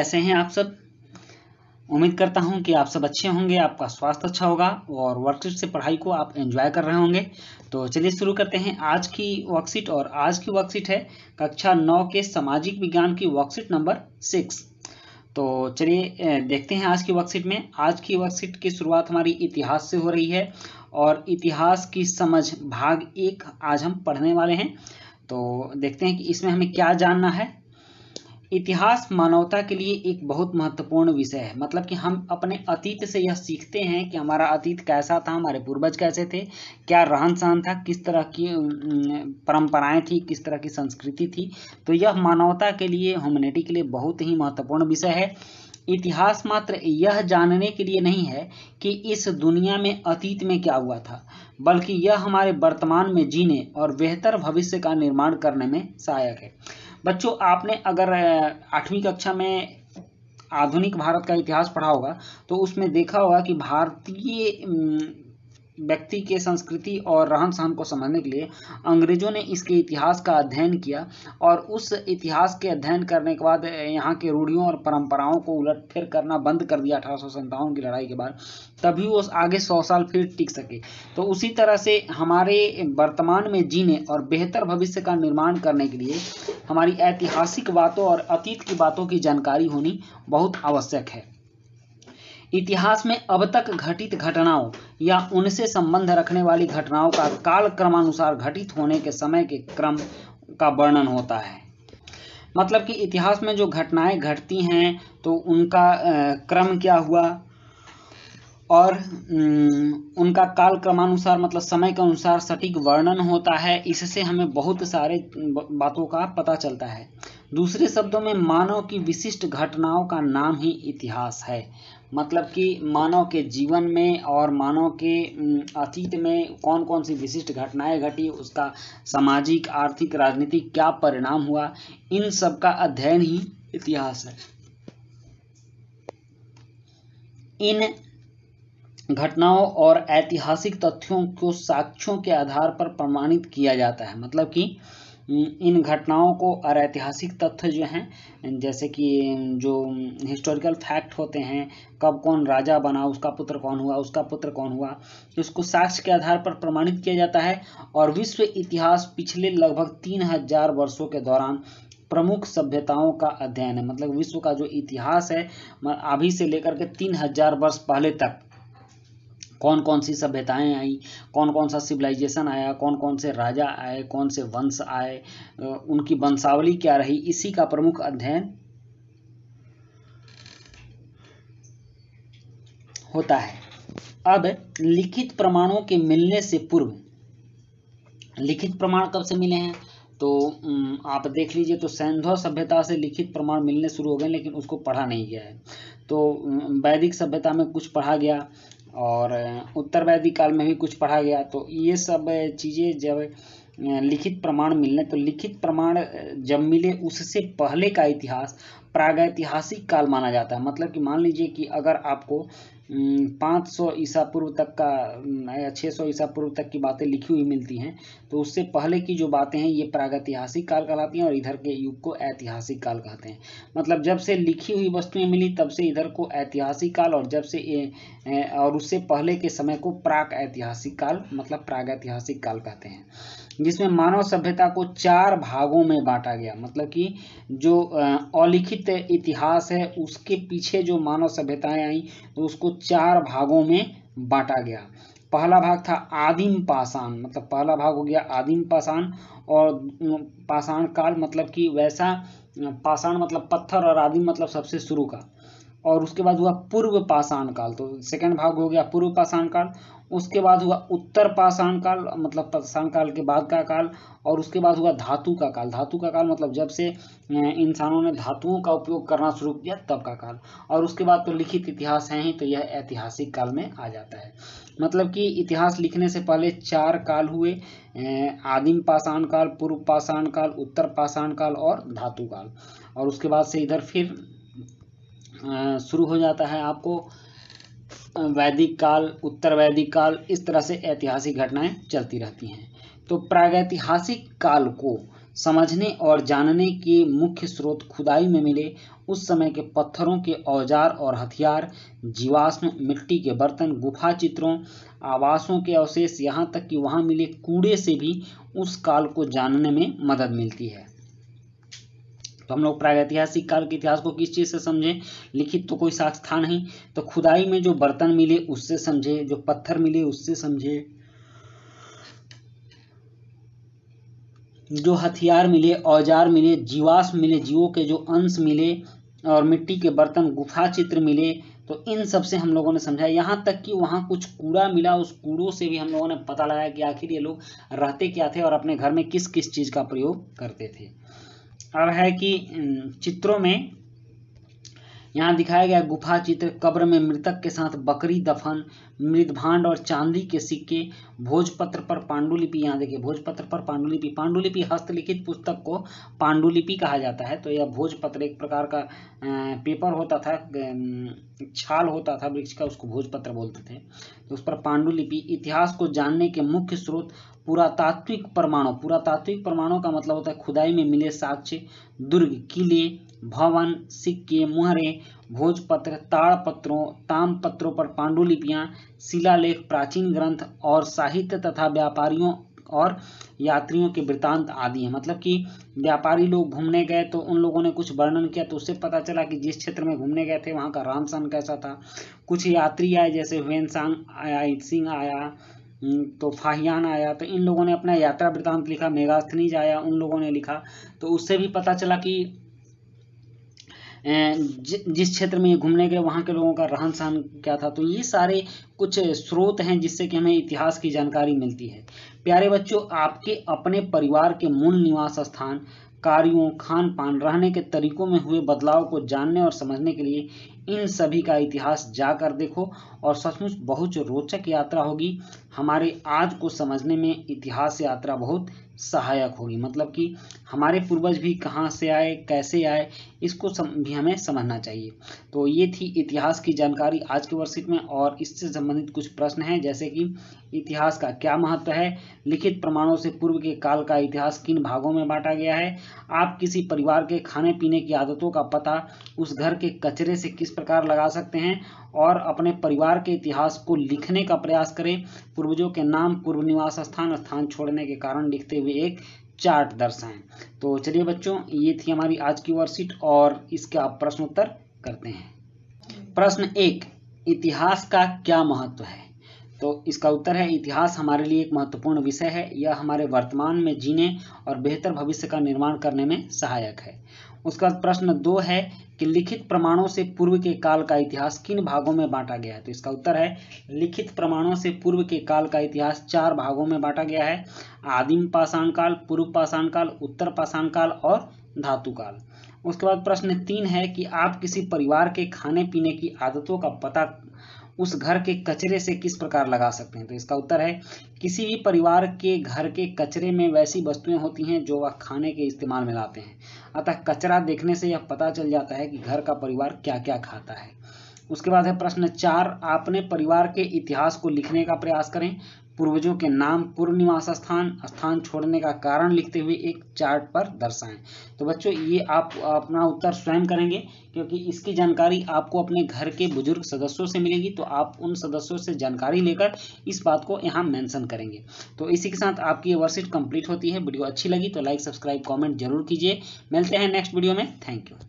कैसे हैं आप सब उम्मीद करता हूं कि आप सब अच्छे होंगे आपका स्वास्थ्य अच्छा होगा और वर्कशीट से पढ़ाई को आप एंजॉय कर रहे होंगे तो चलिए शुरू करते हैं आज की वर्कशीट और आज की वर्कशीट है कक्षा नौ के सामाजिक विज्ञान की वर्कशीट नंबर सिक्स तो चलिए देखते हैं आज की वर्कशीट में आज की वर्कशीट की शुरुआत हमारी इतिहास से हो रही है और इतिहास की समझ भाग एक आज हम पढ़ने वाले हैं तो देखते हैं कि इसमें हमें क्या जानना है इतिहास मानवता के लिए एक बहुत महत्वपूर्ण विषय है मतलब कि हम अपने अतीत से यह सीखते हैं कि हमारा अतीत कैसा था हमारे पूर्वज कैसे थे क्या रहन सहन था किस तरह की परंपराएं थी किस तरह की संस्कृति थी तो यह मानवता के लिए ह्यूमनिटी के लिए बहुत ही महत्वपूर्ण विषय है इतिहास मात्र यह जानने के लिए नहीं है कि इस दुनिया में अतीत में क्या हुआ था बल्कि यह हमारे वर्तमान में जीने और बेहतर भविष्य का निर्माण करने में सहायक है बच्चों आपने अगर आठवीं कक्षा में आधुनिक भारत का इतिहास पढ़ा होगा तो उसमें देखा होगा कि भारतीय व्यक्ति के संस्कृति और रहन सहन को समझने के लिए अंग्रेजों ने इसके इतिहास का अध्ययन किया और उस इतिहास के अध्ययन करने के बाद यहाँ के रूढ़ियों और परंपराओं को उलट फिर करना बंद कर दिया अठारह की लड़ाई के बाद तभी वो आगे सौ साल फिर टिक सके तो उसी तरह से हमारे वर्तमान में जीने और बेहतर भविष्य का निर्माण करने के लिए हमारी ऐतिहासिक बातों और अतीत की बातों की जानकारी होनी बहुत आवश्यक है इतिहास में अब तक घटित घटनाओं या उनसे संबंध रखने वाली घटनाओं का काल क्रमानुसार घटित होने के समय के क्रम का वर्णन होता है मतलब कि इतिहास में जो घटनाएं घटती हैं तो उनका क्रम क्या हुआ और उनका काल क्रमानुसार मतलब समय के अनुसार सटीक वर्णन होता है इससे हमें बहुत सारे बातों का पता चलता है दूसरे शब्दों में मानव की विशिष्ट घटनाओं का नाम ही इतिहास है मतलब कि मानव के जीवन में और मानव के अतीत में कौन कौन सी विशिष्ट घटनाएं घटी उसका सामाजिक आर्थिक राजनीतिक क्या परिणाम हुआ इन सब का अध्ययन ही इतिहास है इन घटनाओं और ऐतिहासिक तथ्यों को साक्ष्यों के आधार पर प्रमाणित किया जाता है मतलब कि इन घटनाओं को और ऐतिहासिक तथ्य जो हैं जैसे कि जो हिस्टोरिकल फैक्ट होते हैं कब कौन राजा बना उसका पुत्र कौन हुआ उसका पुत्र कौन हुआ इसको साक्ष्य के आधार पर प्रमाणित किया जाता है और विश्व इतिहास पिछले लगभग तीन हजार वर्षों के दौरान प्रमुख सभ्यताओं का अध्ययन है मतलब विश्व का जो इतिहास है अभी से लेकर के तीन हजार वर्ष पहले तक कौन कौन सी सभ्यताएं आई कौन कौन सा सिविलाइजेशन आया कौन कौन से राजा आए कौन से वंश आए उनकी वंशावली क्या रही इसी का प्रमुख अध्ययन होता है अब लिखित प्रमाणों के मिलने से पूर्व लिखित प्रमाण कब से मिले हैं तो आप देख लीजिए तो सैंधव सभ्यता से लिखित प्रमाण मिलने शुरू हो गए लेकिन उसको पढ़ा नहीं गया है तो वैदिक सभ्यता में कुछ पढ़ा गया और उत्तर वैदिक काल में भी कुछ पढ़ा गया तो ये सब चीज़ें जब लिखित प्रमाण मिलने तो लिखित प्रमाण जब मिले उससे पहले का इतिहास प्रागैतिहासिक काल माना जाता है मतलब कि मान लीजिए कि अगर आपको पाँच सौ ईसा पूर्व तक का छः सौ ईसा पूर्व तक की बातें लिखी हुई मिलती हैं तो उससे पहले की जो बातें हैं ये प्रागैतिहासिक काल कहलाती हैं और इधर के युग को ऐतिहासिक काल कहते हैं मतलब जब से लिखी हुई वस्तुएं मिली तब से इधर को ऐतिहासिक काल और जब से ए, और उससे पहले के समय को प्राक ऐतिहासिक काल मतलब प्रागैतिहासिक काल कहते हैं जिसमें मानव सभ्यता को चार भागों में बांटा गया मतलब कि जो अलिखित इतिहास है उसके पीछे जो मानव सभ्यताएं आई तो उसको चार भागों में बांटा गया पहला भाग था आदिम पाषाण मतलब पहला भाग हो गया आदिम पाषाण और पाषाण काल मतलब कि वैसा पाषाण मतलब पत्थर और आदिम मतलब सबसे शुरू का और उसके बाद हुआ पूर्व पाषाण काल तो सेकंड भाग हो गया पूर्व पाषाण काल उसके बाद हुआ उत्तर पाषाण काल मतलब पाषाण काल के बाद का काल और उसके बाद हुआ धातु का काल धातु का काल मतलब जब से इंसानों ने धातुओं का उपयोग करना शुरू किया तब का काल और उसके बाद तो लिखित इतिहास है ही तो यह ऐतिहासिक काल में आ जाता है मतलब कि इतिहास लिखने से पहले चार काल हुए आदिम पाषाण काल पूर्व पाषाण काल उत्तर पाषाण काल और धातु काल और उसके बाद से इधर फिर शुरू हो जाता है आपको वैदिक काल उत्तर वैदिक काल इस तरह से ऐतिहासिक घटनाएं चलती रहती हैं तो प्रागैतिहासिक काल को समझने और जानने के मुख्य स्रोत खुदाई में मिले उस समय के पत्थरों के औजार और हथियार जीवाश्म मिट्टी के बर्तन गुफा चित्रों आवासों के अवशेष यहाँ तक कि वहाँ मिले कूड़े से भी उस काल को जानने में मदद मिलती है तो हम लोग प्रागैतिहासिक काल के इतिहास को किस चीज़ से समझें लिखित तो कोई साक्ष था नहीं तो खुदाई में जो बर्तन मिले उससे समझे जो पत्थर मिले उससे समझे जो हथियार मिले औजार मिले जीवाश्म मिले जीवों के जो अंश मिले और मिट्टी के बर्तन गुफा चित्र मिले तो इन सब से हम लोगों ने समझा यहाँ तक कि वहाँ कुछ कूड़ा मिला उस कूड़ों से भी हम लोगों ने पता लगाया कि आखिर ये लोग रहते क्या थे और अपने घर में किस किस चीज़ का प्रयोग करते थे अब है कि चित्रों में यहाँ दिखाया गया गुफा चित्र कब्र में मृतक के साथ बकरी दफन भांड और चांदी के सिक्के भोजपत्र पर पांडुलिपि यहाँ देखिए भोजपत्र पर पांडुलिपि पांडुलिपि हस्तलिखित पुस्तक को पांडुलिपि कहा जाता है तो यह भोजपत्र एक प्रकार का पेपर होता था छाल होता था वृक्ष का उसको भोजपत्र बोलते थे तो उस पर पांडुलिपि इतिहास को जानने के मुख्य स्रोत पुरातात्विक प्रमाणों पुरातात्विक प्रमाणों का मतलब होता है खुदाई में मिले साक्ष्य दुर्ग किले भवन सिक्के मुहरे भोजपत्र ताड़पत्रों ताम पत्रों पर पांडुलिपियां शिलालेख प्राचीन ग्रंथ और साहित्य तथा व्यापारियों और यात्रियों के वृतांत आदि हैं मतलब कि व्यापारी लोग घूमने गए तो उन लोगों ने कुछ वर्णन किया तो उससे पता चला कि जिस क्षेत्र में घूमने गए थे वहाँ का सहन कैसा था कुछ यात्री आए जैसे सांग आया सिंह आया तो फाहियान आया तो इन लोगों ने अपना यात्रा वृतांत लिखा मेगास्थनीज आया उन लोगों ने लिखा तो उससे भी पता चला कि जिस क्षेत्र में ये घूमने गए वहाँ के लोगों का रहन सहन क्या था तो ये सारे कुछ स्रोत हैं जिससे कि हमें इतिहास की जानकारी मिलती है प्यारे बच्चों आपके अपने परिवार के मूल निवास स्थान कार्यों खान पान रहने के तरीकों में हुए बदलाव को जानने और समझने के लिए इन सभी का इतिहास जाकर देखो और सचमुच बहुत रोचक यात्रा होगी हमारे आज को समझने में इतिहास यात्रा बहुत सहायक होगी मतलब कि हमारे पूर्वज भी कहाँ से आए कैसे आए इसको सम, भी हमें समझना चाहिए तो ये थी इतिहास की जानकारी आज के वर्षित में और इससे संबंधित कुछ प्रश्न हैं जैसे कि इतिहास का क्या महत्व है लिखित प्रमाणों से पूर्व के काल का इतिहास किन भागों में बांटा गया है आप किसी परिवार के खाने पीने की आदतों का पता उस घर के कचरे से किस प्रकार लगा सकते हैं और अपने परिवार के इतिहास को लिखने का प्रयास करें पूर्वजों के नाम पूर्व निवास स्थान स्थान छोड़ने के कारण लिखते हुए एक चार्ट दर्शाएं तो चलिए बच्चों ये थी हमारी आज की वर्कशीट और इसके आप प्रश्न उत्तर करते हैं प्रश्न एक इतिहास का क्या महत्व है तो इसका उत्तर है इतिहास हमारे लिए एक महत्वपूर्ण विषय है यह हमारे वर्तमान में जीने और बेहतर भविष्य का निर्माण करने में सहायक है उसका प्रश्न दो है कि लिखित प्रमाणों से पूर्व के काल का इतिहास किन भागों में बांटा गया है तो इसका उत्तर है लिखित प्रमाणों से पूर्व के काल का इतिहास चार भागों में बांटा गया है आदिम पाषाण काल पूर्व पाषाण काल उत्तर पाषाण काल और धातु काल उसके बाद प्रश्न तीन है कि आप किसी परिवार के खाने पीने की आदतों का पता उस घर के कचरे से किस प्रकार लगा सकते हैं तो इसका उत्तर है किसी भी परिवार के घर के कचरे में वैसी वस्तुएं होती हैं जो वह खाने के इस्तेमाल में लाते हैं अतः कचरा देखने से यह पता चल जाता है कि घर का परिवार क्या क्या खाता है उसके बाद है प्रश्न चार आपने परिवार के इतिहास को लिखने का प्रयास करें पूर्वजों के नाम पूर्व निवास स्थान स्थान छोड़ने का कारण लिखते हुए एक चार्ट पर दर्शाएं तो बच्चों ये आप अपना उत्तर स्वयं करेंगे क्योंकि इसकी जानकारी आपको अपने घर के बुजुर्ग सदस्यों से मिलेगी तो आप उन सदस्यों से जानकारी लेकर इस बात को यहाँ मेंशन करेंगे तो इसी के साथ आपकी ये वर्कशीट कंप्लीट होती है वीडियो अच्छी लगी तो लाइक सब्सक्राइब कॉमेंट जरूर कीजिए मिलते हैं नेक्स्ट वीडियो में थैंक यू